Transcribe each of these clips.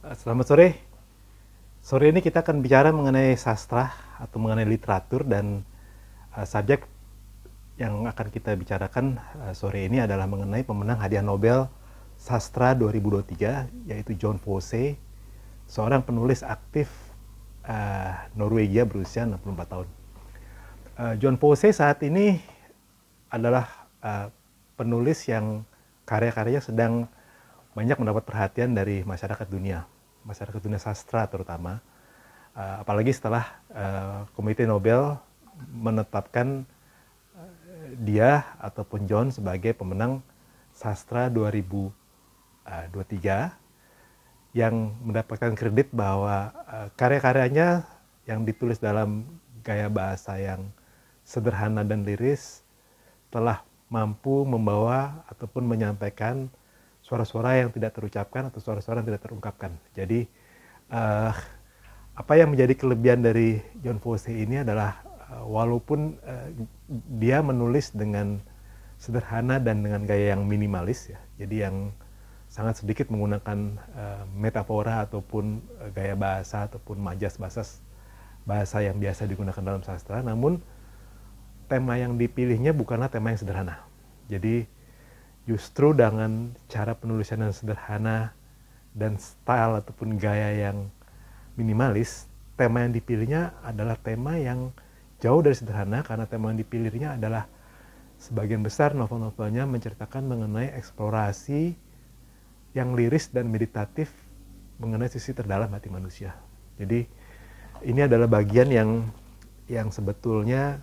Eh, selamat sore. Sore ini kita akan bicara mengenai sastra atau mengenai literatur dan uh, subjek yang akan kita bicarakan uh, sore ini adalah mengenai pemenang hadiah Nobel Sastra 2023 yaitu John Fosse, seorang penulis aktif uh, Norwegia berusia 64 tahun. Uh, John Fosse saat ini adalah uh, penulis yang karya-karyanya sedang banyak mendapat perhatian dari masyarakat dunia, masyarakat dunia sastra terutama. Uh, apalagi setelah uh, Komite Nobel menetapkan uh, dia ataupun John sebagai pemenang sastra 2023 yang mendapatkan kredit bahwa karya-karyanya yang ditulis dalam gaya bahasa yang sederhana dan liris telah mampu membawa ataupun menyampaikan suara-suara yang tidak terucapkan atau suara-suara yang tidak terungkapkan. Jadi uh, apa yang menjadi kelebihan dari John Fosse ini adalah uh, walaupun uh, dia menulis dengan sederhana dan dengan gaya yang minimalis ya. Jadi yang sangat sedikit menggunakan uh, metafora ataupun uh, gaya bahasa ataupun majas bahasa bahasa yang biasa digunakan dalam sastra namun tema yang dipilihnya bukanlah tema yang sederhana jadi justru dengan cara penulisan yang sederhana dan style ataupun gaya yang minimalis, tema yang dipilihnya adalah tema yang jauh dari sederhana karena tema yang dipilihnya adalah sebagian besar novel-novelnya menceritakan mengenai eksplorasi yang liris dan meditatif mengenai sisi terdalam hati manusia. Jadi ini adalah bagian yang yang sebetulnya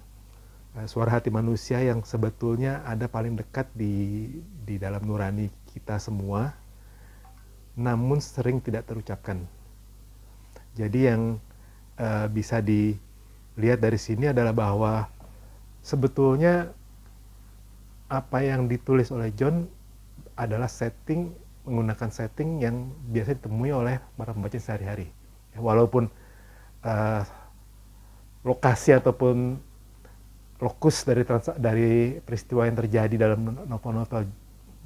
Eh, suara hati manusia yang sebetulnya ada paling dekat di di dalam nurani kita semua namun sering tidak terucapkan. Jadi yang uh, bisa dilihat dari sini adalah bahwa sebetulnya apa yang ditulis oleh John adalah setting menggunakan setting yang biasa ditemui oleh para pembaca sehari-hari. Walaupun uh, lokasi ataupun lokus dari transa- dari peristiwa yang terjadi dalam novel-novel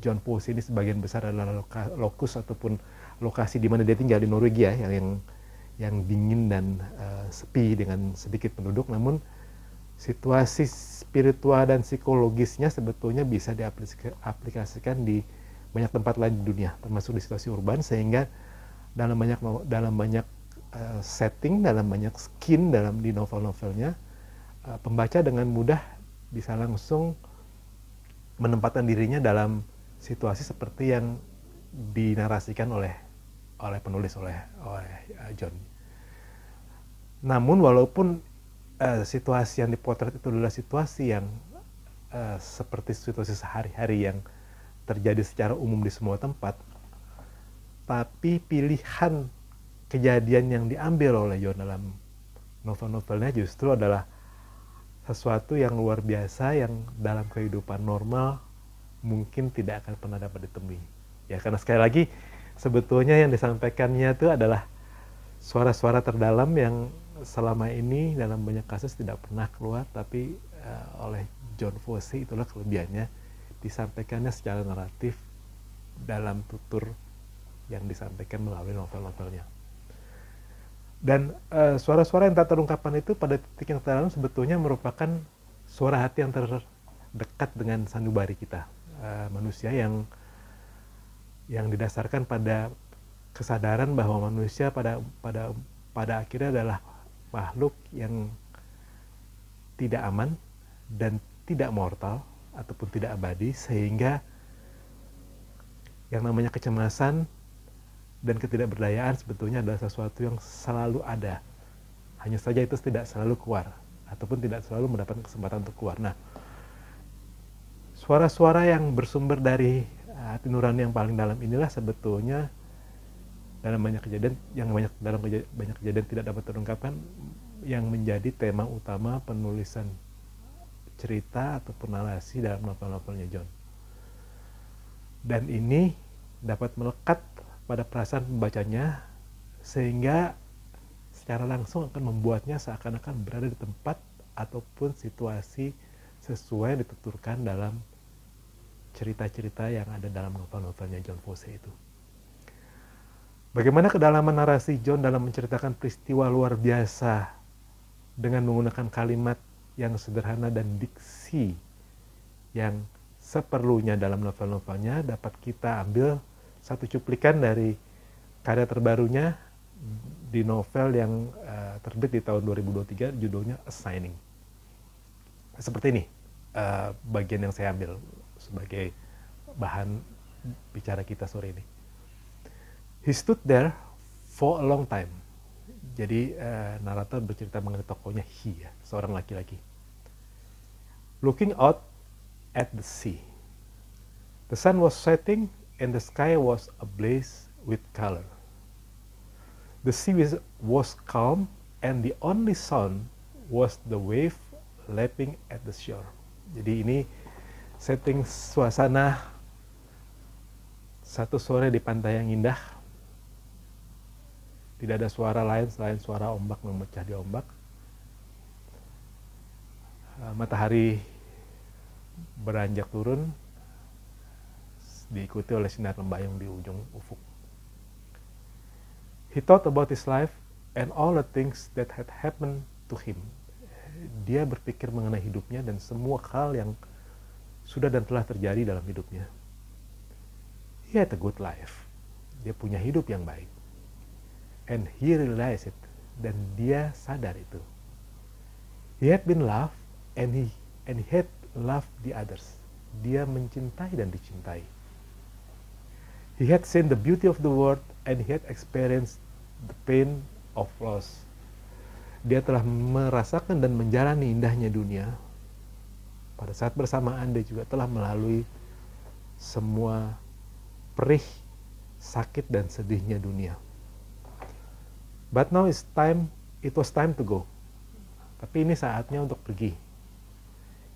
John Paul ini sebagian besar adalah loka- lokus ataupun lokasi di mana dia tinggal di Norwegia yang yang, yang dingin dan uh, sepi dengan sedikit penduduk namun situasi spiritual dan psikologisnya sebetulnya bisa diaplikasikan di banyak tempat lain di dunia termasuk di situasi urban sehingga dalam banyak dalam banyak eh, setting dalam banyak skin dalam di novel-novelnya Eh, pembaca dengan mudah bisa langsung menempatkan dirinya dalam situasi seperti yang dinarasikan oleh oleh penulis oleh oleh eh, John. Namun walaupun uh, situasi yang dipotret itu adalah situasi yang uh, seperti situasi sehari-hari yang terjadi secara umum di semua tempat, tapi pilihan kejadian yang diambil oleh John dalam novel-novelnya justru adalah sesuatu yang luar biasa yang dalam kehidupan normal mungkin tidak akan pernah dapat ditemui. Ya karena sekali lagi sebetulnya yang disampaikannya itu adalah suara-suara terdalam yang selama ini dalam banyak kasus tidak pernah keluar tapi uh, oleh John Fosse itulah kelebihannya disampaikannya secara naratif dalam tutur yang disampaikan melalui novel-novelnya dan eh, suara-suara uh, yang tak terungkapkan itu pada titik yang terlalu sebetulnya merupakan suara hati yang terdekat dengan sanubari kita uh, manusia yang yang didasarkan pada kesadaran bahwa manusia pada pada pada akhirnya adalah makhluk yang tidak aman dan tidak mortal ataupun tidak abadi sehingga yang namanya kecemasan dan ketidakberdayaan sebetulnya adalah sesuatu yang selalu ada. Hanya saja itu tidak selalu keluar ataupun tidak selalu mendapat kesempatan untuk keluar. Nah, suara-suara yang bersumber dari eh, hati nurani yang paling dalam inilah sebetulnya dalam banyak kejadian yang banyak dalam kejadian, banyak kejadian tidak dapat terungkapkan yang menjadi tema utama penulisan cerita atau narasi dalam novel-novelnya John. Dan ini dapat melekat pada perasaan pembacanya sehingga secara langsung akan membuatnya seakan-akan berada di tempat ataupun situasi sesuai yang dituturkan dalam cerita-cerita yang ada dalam novel-novelnya John Fosse itu. Bagaimana kedalaman narasi John dalam menceritakan peristiwa luar biasa dengan menggunakan kalimat yang sederhana dan diksi yang seperlunya dalam novel-novelnya dapat kita ambil satu cuplikan dari karya terbarunya di novel yang uh, terbit di tahun 2023 judulnya Assigning. Seperti ini uh, bagian yang saya ambil sebagai bahan bicara kita sore ini. He stood there for a long time. Jadi uh, narator bercerita mengenai tokonya he ya, seorang laki-laki. Looking out at the sea. The sun was setting and the sky was ablaze with color. The sea was calm, and the only sound was the wave lapping at the shore. Jadi ini setting suasana satu sore di pantai yang indah. Tidak ada suara lain selain suara ombak memecah di ombak. Eh, matahari beranjak turun, diikuti oleh sinar lembayung di ujung ufuk. He thought about his life and all the things that had happened to him. Dia berpikir mengenai hidupnya dan semua hal yang sudah dan telah terjadi dalam hidupnya. He had a good life. Dia punya hidup yang baik. And he realized it. Dan dia sadar itu. He had been loved and he and he had loved the others. Dia mencintai dan dicintai. He had seen the beauty of the world and he had experienced the pain of loss. Dia telah merasakan dan menjalani indahnya dunia. Pada saat bersamaan dia juga telah melalui semua perih, sakit dan sedihnya dunia. But now it's time, it was time to go. Tapi ini saatnya untuk pergi.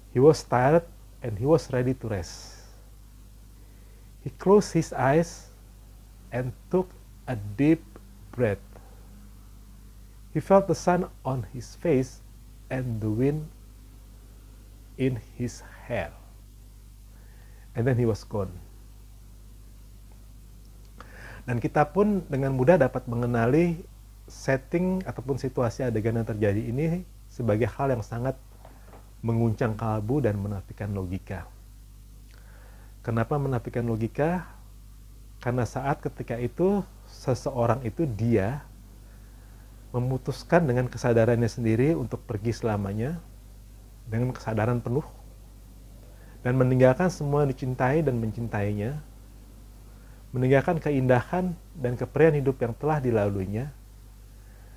He was tired and he was ready to rest He closed his eyes and took a deep breath. He felt the sun on his face and the wind in his hair. And then he was gone. Dan kita pun dengan mudah dapat mengenali setting ataupun situasi adegan yang terjadi ini sebagai hal yang sangat menguncang kalbu dan menafikan logika. Kenapa menafikan logika? Karena saat ketika itu seseorang itu dia memutuskan dengan kesadarannya sendiri untuk pergi selamanya dengan kesadaran penuh dan meninggalkan semua yang dicintai dan mencintainya, meninggalkan keindahan dan keprian hidup yang telah dilaluinya,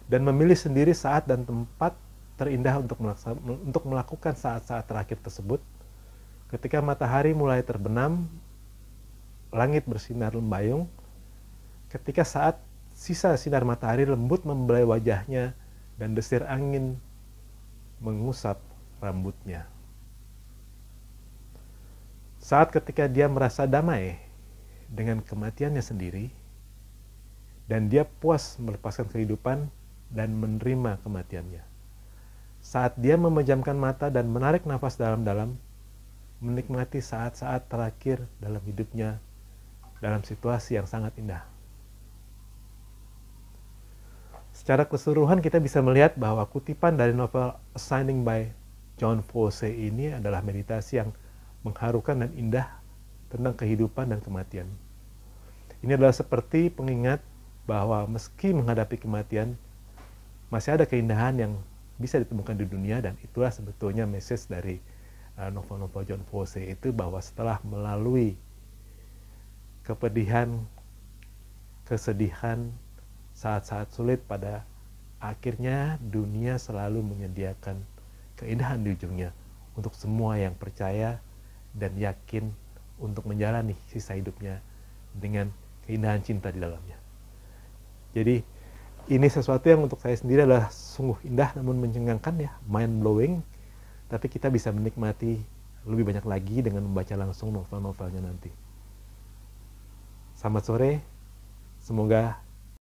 dan memilih sendiri saat dan tempat terindah untuk, untuk melakukan saat-saat terakhir tersebut Ketika matahari mulai terbenam, langit bersinar lembayung. Ketika saat sisa sinar matahari lembut membelai wajahnya dan desir angin mengusap rambutnya. Saat ketika dia merasa damai dengan kematiannya sendiri, dan dia puas melepaskan kehidupan dan menerima kematiannya. Saat dia memejamkan mata dan menarik nafas dalam-dalam, menikmati saat-saat terakhir dalam hidupnya dalam situasi yang sangat indah. Secara keseluruhan kita bisa melihat bahwa kutipan dari novel *Signing by John Fosse ini adalah meditasi yang mengharukan dan indah tentang kehidupan dan kematian. Ini adalah seperti pengingat bahwa meski menghadapi kematian, masih ada keindahan yang bisa ditemukan di dunia dan itulah sebetulnya message dari Ah, novel-novel John Pose itu bahwa setelah melalui kepedihan, kesedihan, saat-saat sulit pada akhirnya dunia selalu menyediakan keindahan di ujungnya untuk semua yang percaya dan yakin untuk menjalani sisa hidupnya dengan keindahan cinta di dalamnya. Jadi ini sesuatu yang untuk saya sendiri adalah sungguh indah namun mencengangkan ya, mind blowing tapi kita bisa menikmati lebih banyak lagi dengan membaca langsung novel-novelnya nanti. Selamat sore, semoga